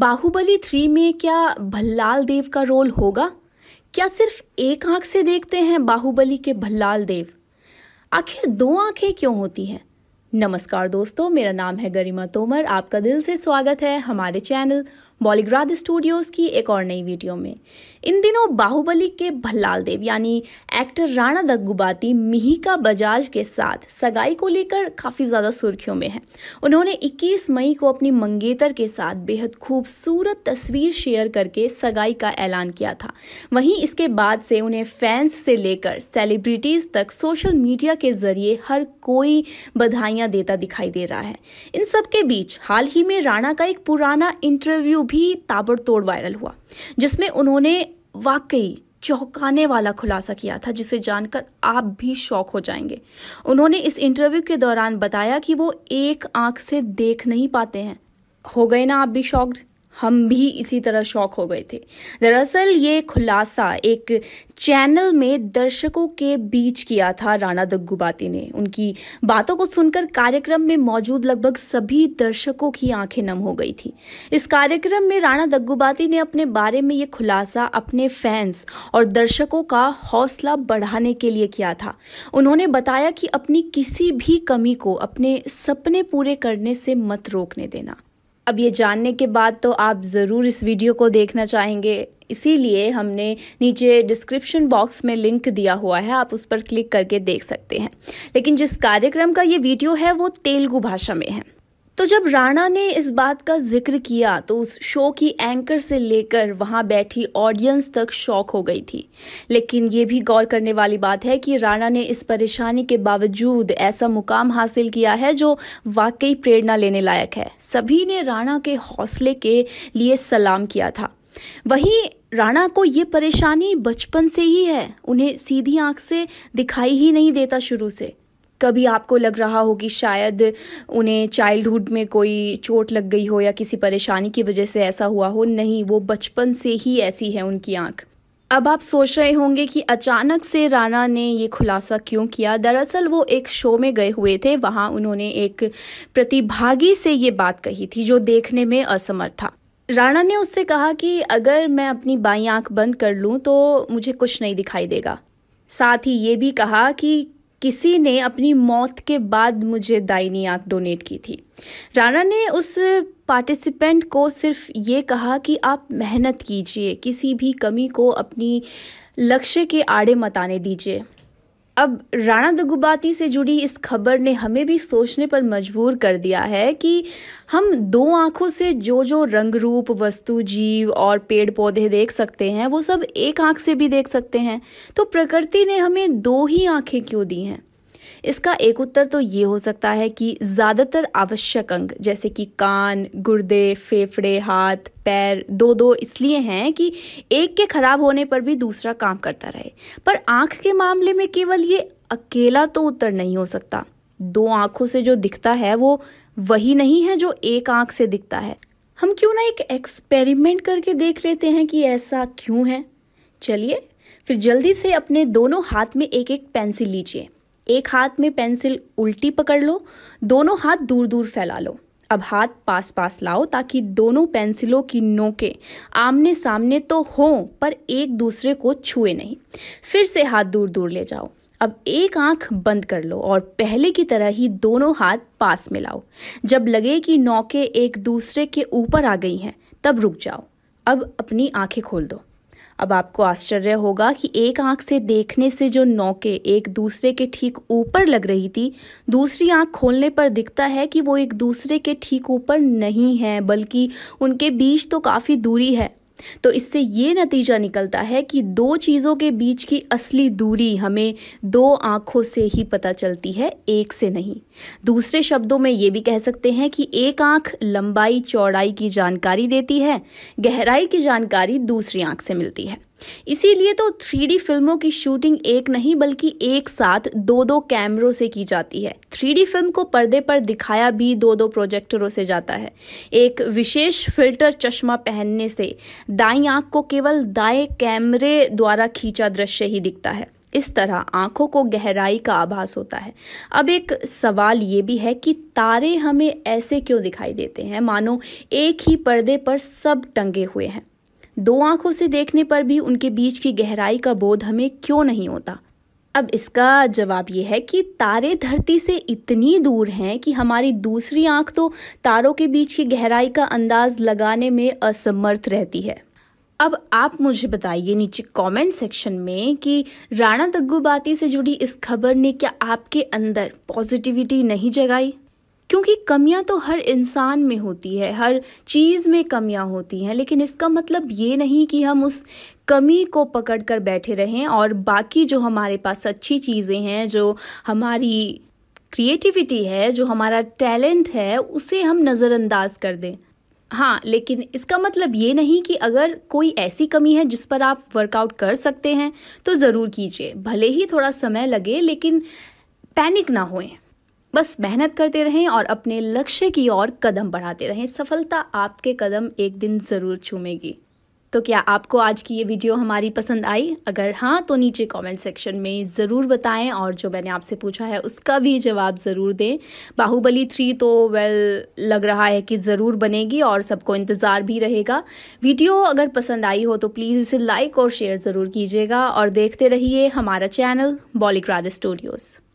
Baahubali three में क्या भल्लाल देव का रोल होगा क्या सिर्फ एक आंख से देखते हैं बाहुबली के भल्लाल देव आखिर दो आंखें क्यों होती हैं नमस्कार दोस्तों मेरा नाम है गरिमा तोमर आपका दिल से स्वागत है हमारे चैनल बॉलीग्राद स्टूडियोज़ की एक और नई वीडियो में इन दिनों बाहुबली के भल्लाल देव यानी एक्टर राणा दग्गुबाती मिहिका बजाज के साथ सगाई को लेकर काफ़ी ज़्यादा सुर्खियों में हैं उन्होंने 21 मई को अपनी मंगेतर के साथ बेहद खूबसूरत तस्वीर शेयर करके सगाई का ऐलान किया था वहीं इसके बाद से उन्हें फैंस से लेकर सेलिब्रिटीज़ तक सोशल मीडिया के जरिए हर कोई बधाइयाँ देता दिखाई दे रहा है इन सब के बीच हाल ही में राणा का एक पुराना इंटरव्यू भी ताबड़तोड़ वायरल हुआ जिसमें उन्होंने वाकई चौंकाने वाला खुलासा किया था जिसे जानकर आप भी शौक हो जाएंगे उन्होंने इस इंटरव्यू के दौरान बताया कि वो एक आंख से देख नहीं पाते हैं हो गए ना आप भी शॉक्ड हम भी इसी तरह शौक हो गए थे दरअसल ये खुलासा एक चैनल में दर्शकों के बीच किया था राणा दग्गुबाती ने उनकी बातों को सुनकर कार्यक्रम में मौजूद लगभग सभी दर्शकों की आंखें नम हो गई थी इस कार्यक्रम में राणा दग्गुबाती ने अपने बारे में ये खुलासा अपने फैंस और दर्शकों का हौसला बढ़ाने के लिए किया था उन्होंने बताया कि अपनी किसी भी कमी को अपने सपने पूरे करने से मत रोकने देना अब ये जानने के बाद तो आप ज़रूर इस वीडियो को देखना चाहेंगे इसीलिए हमने नीचे डिस्क्रिप्शन बॉक्स में लिंक दिया हुआ है आप उस पर क्लिक करके देख सकते हैं लेकिन जिस कार्यक्रम का ये वीडियो है वो तेलुगु भाषा में है तो जब राणा ने इस बात का जिक्र किया तो उस शो की एंकर से लेकर वहां बैठी ऑडियंस तक शौक हो गई थी लेकिन ये भी गौर करने वाली बात है कि राणा ने इस परेशानी के बावजूद ऐसा मुकाम हासिल किया है जो वाकई प्रेरणा लेने लायक है सभी ने राणा के हौसले के लिए सलाम किया था वहीं राणा को ये परेशानी बचपन से ही है उन्हें सीधी आंख से दिखाई ही नहीं देता शुरू से कभी आपको लग रहा हो कि शायद उन्हें चाइल्डहुड में कोई चोट लग गई हो या किसी परेशानी की वजह से ऐसा हुआ हो नहीं वो बचपन से ही ऐसी है उनकी आँख अब आप सोच रहे होंगे कि अचानक से राणा ने ये खुलासा क्यों किया दरअसल वो एक शो में गए हुए थे वहाँ उन्होंने एक प्रतिभागी से ये बात कही थी जो देखने में असमर्थ था राणा ने उससे कहा कि अगर मैं अपनी बाई आंख बंद कर लूँ तो मुझे कुछ नहीं दिखाई देगा साथ ही ये भी कहा कि किसी ने अपनी मौत के बाद मुझे दाइनी आँख डोनेट की थी राणा ने उस पार्टिसिपेंट को सिर्फ ये कहा कि आप मेहनत कीजिए किसी भी कमी को अपनी लक्ष्य के आड़े मत आने दीजिए अब राणा दगुबाती से जुड़ी इस खबर ने हमें भी सोचने पर मजबूर कर दिया है कि हम दो आँखों से जो जो रंग रूप वस्तु जीव और पेड़ पौधे देख सकते हैं वो सब एक आँख से भी देख सकते हैं तो प्रकृति ने हमें दो ही आँखें क्यों दी हैं इसका एक उत्तर तो ये हो सकता है कि ज़्यादातर आवश्यक अंग जैसे कि कान गुर्दे फेफड़े हाथ पैर दो दो इसलिए हैं कि एक के खराब होने पर भी दूसरा काम करता रहे पर आँख के मामले में केवल ये अकेला तो उत्तर नहीं हो सकता दो आँखों से जो दिखता है वो वही नहीं है जो एक आँख से दिखता है हम क्यों ना एक एक्सपेरिमेंट करके देख लेते हैं कि ऐसा क्यों है चलिए फिर जल्दी से अपने दोनों हाथ में एक एक पेंसिल लीजिए एक हाथ में पेंसिल उल्टी पकड़ लो दोनों हाथ दूर दूर फैला लो अब हाथ पास पास लाओ ताकि दोनों पेंसिलों की नोकें आमने सामने तो हों पर एक दूसरे को छुए नहीं फिर से हाथ दूर दूर ले जाओ अब एक आंख बंद कर लो और पहले की तरह ही दोनों हाथ पास में लाओ जब लगे कि नौके एक दूसरे के ऊपर आ गई हैं तब रुक जाओ अब अपनी आंखें खोल दो अब आपको आश्चर्य होगा कि एक आंख से देखने से जो नौके एक दूसरे के ठीक ऊपर लग रही थी दूसरी आंख खोलने पर दिखता है कि वो एक दूसरे के ठीक ऊपर नहीं है बल्कि उनके बीच तो काफ़ी दूरी है तो इससे ये नतीजा निकलता है कि दो चीज़ों के बीच की असली दूरी हमें दो आँखों से ही पता चलती है एक से नहीं दूसरे शब्दों में ये भी कह सकते हैं कि एक आँख लंबाई चौड़ाई की जानकारी देती है गहराई की जानकारी दूसरी आँख से मिलती है इसीलिए तो थ्री फिल्मों की शूटिंग एक नहीं बल्कि एक साथ दो दो कैमरों से की जाती है थ्री फिल्म को पर्दे पर दिखाया भी दो दो प्रोजेक्टरों से जाता है एक विशेष फिल्टर चश्मा पहनने से दाई आंख को केवल दाए कैमरे द्वारा खींचा दृश्य ही दिखता है इस तरह आंखों को गहराई का आभास होता है अब एक सवाल ये भी है कि तारे हमें ऐसे क्यों दिखाई देते हैं मानो एक ही पर्दे पर सब टंगे हुए हैं दो आंखों से देखने पर भी उनके बीच की गहराई का बोध हमें क्यों नहीं होता अब इसका जवाब यह है कि तारे धरती से इतनी दूर हैं कि हमारी दूसरी आंख तो तारों के बीच की गहराई का अंदाज लगाने में असमर्थ रहती है अब आप मुझे बताइए नीचे कमेंट सेक्शन में कि राणा दग्गुबाती से जुड़ी इस खबर ने क्या आपके अंदर पॉजिटिविटी नहीं जगाई क्योंकि कमियां तो हर इंसान में होती है हर चीज़ में कमियां होती हैं लेकिन इसका मतलब ये नहीं कि हम उस कमी को पकड़ कर बैठे रहें और बाकी जो हमारे पास अच्छी चीज़ें हैं जो हमारी क्रिएटिविटी है जो हमारा टैलेंट है उसे हम नज़रअंदाज कर दें हाँ लेकिन इसका मतलब ये नहीं कि अगर कोई ऐसी कमी है जिस पर आप वर्कआउट कर सकते हैं तो ज़रूर कीजिए भले ही थोड़ा समय लगे लेकिन पैनिक ना होएं बस मेहनत करते रहें और अपने लक्ष्य की ओर कदम बढ़ाते रहें सफलता आपके कदम एक दिन ज़रूर चूमेगी तो क्या आपको आज की ये वीडियो हमारी पसंद आई अगर हाँ तो नीचे कमेंट सेक्शन में ज़रूर बताएं और जो मैंने आपसे पूछा है उसका भी जवाब ज़रूर दें बाहुबली थ्री तो वेल लग रहा है कि ज़रूर बनेगी और सबको इंतज़ार भी रहेगा वीडियो अगर पसंद आई हो तो प्लीज़ इसे लाइक और शेयर ज़रूर कीजिएगा और देखते रहिए हमारा चैनल बॉलीग्राद स्टूडियोज़